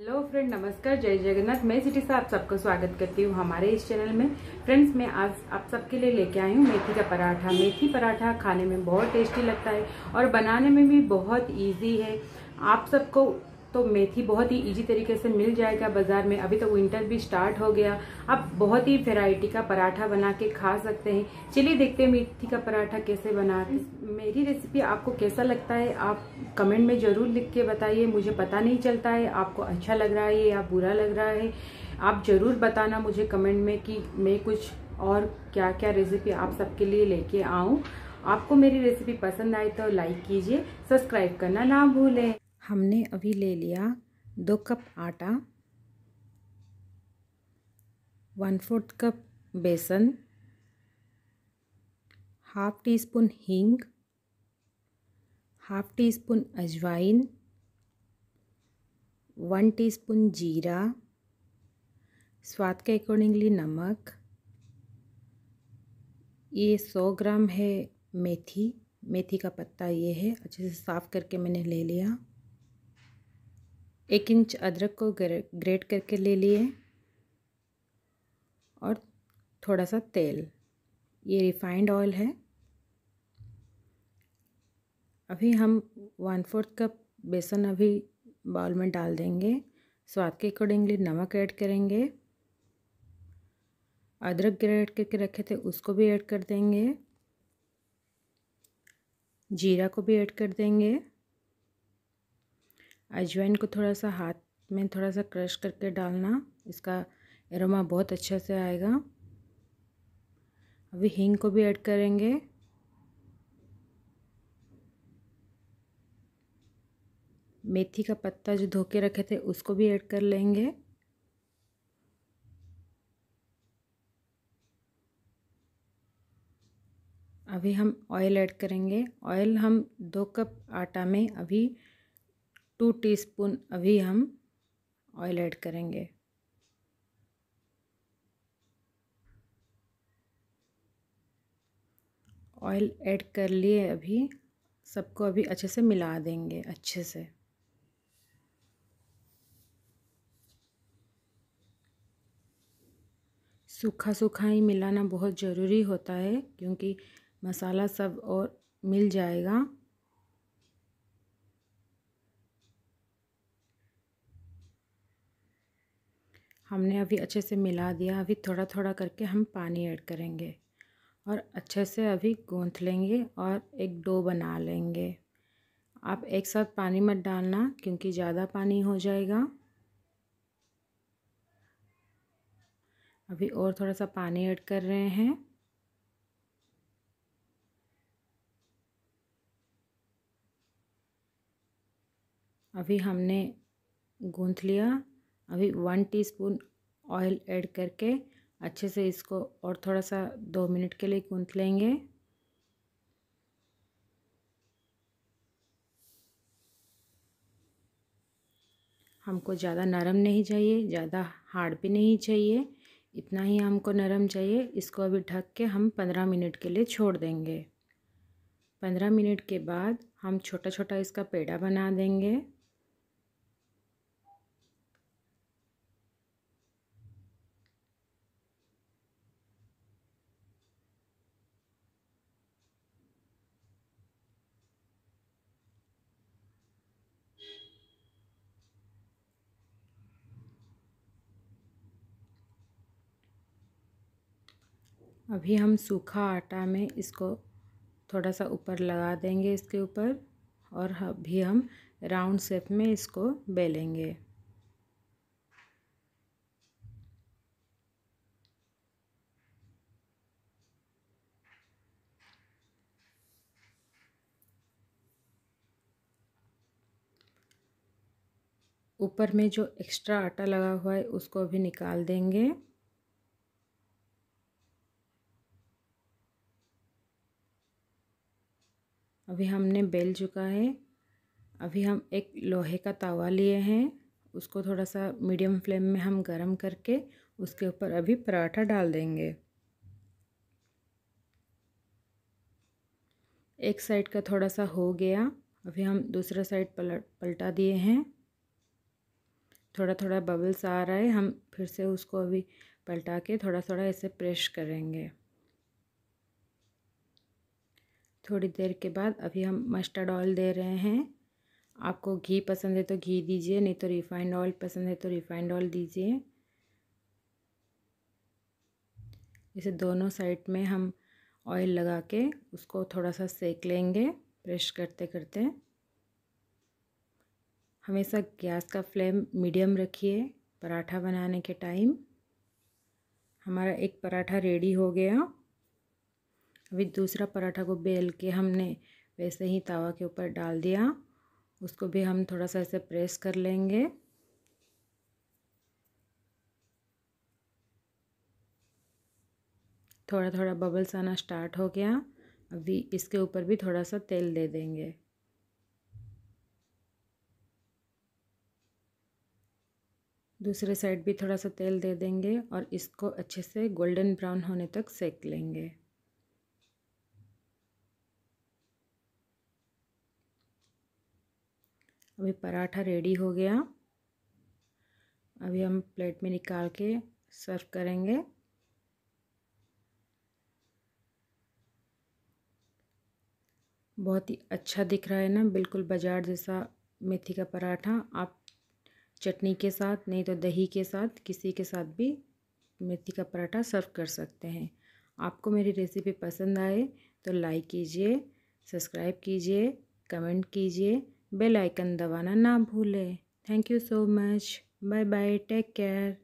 hello friend नमस्कार जय जगन्नाथ मैं सिटी से आप सबका स्वागत करती हूँ हमारे इस चैनल में फ्रेंड्स मैं आज आप सबके लिए लेके आई हूँ मेथी का पराठा मेथी पराठा खाने में बहुत टेस्टी लगता है और बनाने में भी बहुत इजी है आप सबको तो मेथी बहुत ही इजी तरीके से मिल जाएगा बाजार में अभी तो विंटर भी स्टार्ट हो गया आप बहुत ही वेराइटी का पराठा बना के खा सकते हैं चलिए देखते हैं मेथी का पराठा कैसे बना मेरी रेसिपी आपको कैसा लगता है आप कमेंट में ज़रूर लिख के बताइए मुझे पता नहीं चलता है आपको अच्छा लग रहा है या बुरा लग रहा है आप ज़रूर बताना मुझे कमेंट में कि मैं कुछ और क्या क्या रेसिपी आप सबके लिए लेके आऊँ आपको मेरी रेसिपी पसंद आए तो लाइक कीजिए सब्सक्राइब करना ना भूलें हमने अभी ले लिया दो कप आटा वन फोर्थ कप बेसन हाफ टी स्पून हींग हाफ टी स्पून अजवाइन वन टी स्पून जीरा स्वाद के अकॉर्डिंगली नमक ये सौ ग्राम है मेथी मेथी का पत्ता ये है अच्छे से साफ़ करके मैंने ले लिया एक इंच अदरक को ग्रेट करके ले लिए और थोड़ा सा तेल ये रिफाइंड ऑयल है अभी हम वन फोर्थ कप बेसन अभी बाउल में डाल देंगे स्वाद के अकॉर्डिंगली नमक ऐड करेंगे अदरक ग्रेट करके रखे थे उसको भी ऐड कर देंगे जीरा को भी ऐड कर देंगे अजवाइन को थोड़ा सा हाथ में थोड़ा सा क्रश करके डालना इसका एरोमा बहुत अच्छा से आएगा अभी हींग को भी ऐड करेंगे मेथी का पत्ता जो धो के रखे थे उसको भी ऐड कर लेंगे अभी हम ऑयल ऐड करेंगे ऑयल हम दो कप आटा में अभी टू टीस्पून अभी हम ऑयल ऐड करेंगे ऑयल ऐड कर लिए अभी सबको अभी अच्छे से मिला देंगे अच्छे से सूखा सूखा ही मिलाना बहुत ज़रूरी होता है क्योंकि मसाला सब और मिल जाएगा हमने अभी अच्छे से मिला दिया अभी थोड़ा थोड़ा करके हम पानी ऐड करेंगे और अच्छे से अभी गूँथ लेंगे और एक डो बना लेंगे आप एक साथ पानी मत डालना क्योंकि ज़्यादा पानी हो जाएगा अभी और थोड़ा सा पानी ऐड कर रहे हैं अभी हमने गूँथ लिया अभी वन टीस्पून ऑयल ऐड करके अच्छे से इसको और थोड़ा सा दो मिनट के लिए गूंथ लेंगे हमको ज़्यादा नरम नहीं चाहिए ज़्यादा हार्ड भी नहीं चाहिए इतना ही हमको नरम चाहिए इसको अभी ढक के हम पंद्रह मिनट के लिए छोड़ देंगे पंद्रह मिनट के बाद हम छोटा छोटा इसका पेड़ा बना देंगे अभी हम सूखा आटा में इसको थोड़ा सा ऊपर लगा देंगे इसके ऊपर और अभी हम राउंड शेप में इसको बेलेंगे ऊपर में जो एक्स्ट्रा आटा लगा हुआ है उसको भी निकाल देंगे अभी हमने बेल चुका है अभी हम एक लोहे का तवा लिए हैं उसको थोड़ा सा मीडियम फ्लेम में हम गरम करके उसके ऊपर अभी पराठा डाल देंगे एक साइड का थोड़ा सा हो गया अभी हम दूसरा साइड पलट पलटा दिए हैं थोड़ा थोड़ा बबल्स आ रहा है हम फिर से उसको अभी पलटा के थोड़ा थोड़ा ऐसे प्रेस करेंगे थोड़ी देर के बाद अभी हम मस्टर्ड ऑयल दे रहे हैं आपको घी पसंद है तो घी दीजिए नहीं तो रिफाइंड ऑयल पसंद है तो रिफाइंड ऑयल दीजिए इसे दोनों साइड में हम ऑयल लगा के उसको थोड़ा सा सेक लेंगे प्रेस करते करते हमेशा गैस का फ्लेम मीडियम रखिए पराठा बनाने के टाइम हमारा एक पराठा रेडी हो गया अभी दूसरा पराठा को बेल के हमने वैसे ही तवा के ऊपर डाल दिया उसको भी हम थोड़ा सा ऐसे प्रेस कर लेंगे थोड़ा थोड़ा बबल्स आना स्टार्ट हो गया अभी इसके ऊपर भी थोड़ा सा तेल दे देंगे दूसरे साइड भी थोड़ा सा तेल दे देंगे और इसको अच्छे से गोल्डन ब्राउन होने तक सेक लेंगे अभी पराठा रेडी हो गया अभी हम प्लेट में निकाल के सर्व करेंगे बहुत ही अच्छा दिख रहा है ना बिल्कुल बाजार जैसा मेथी का पराठा आप चटनी के साथ नहीं तो दही के साथ किसी के साथ भी मेथी का पराठा सर्व कर सकते हैं आपको मेरी रेसिपी पसंद आए तो लाइक कीजिए सब्सक्राइब कीजिए कमेंट कीजिए बेल आइकन दबाना ना भूलें thank you so much bye bye take care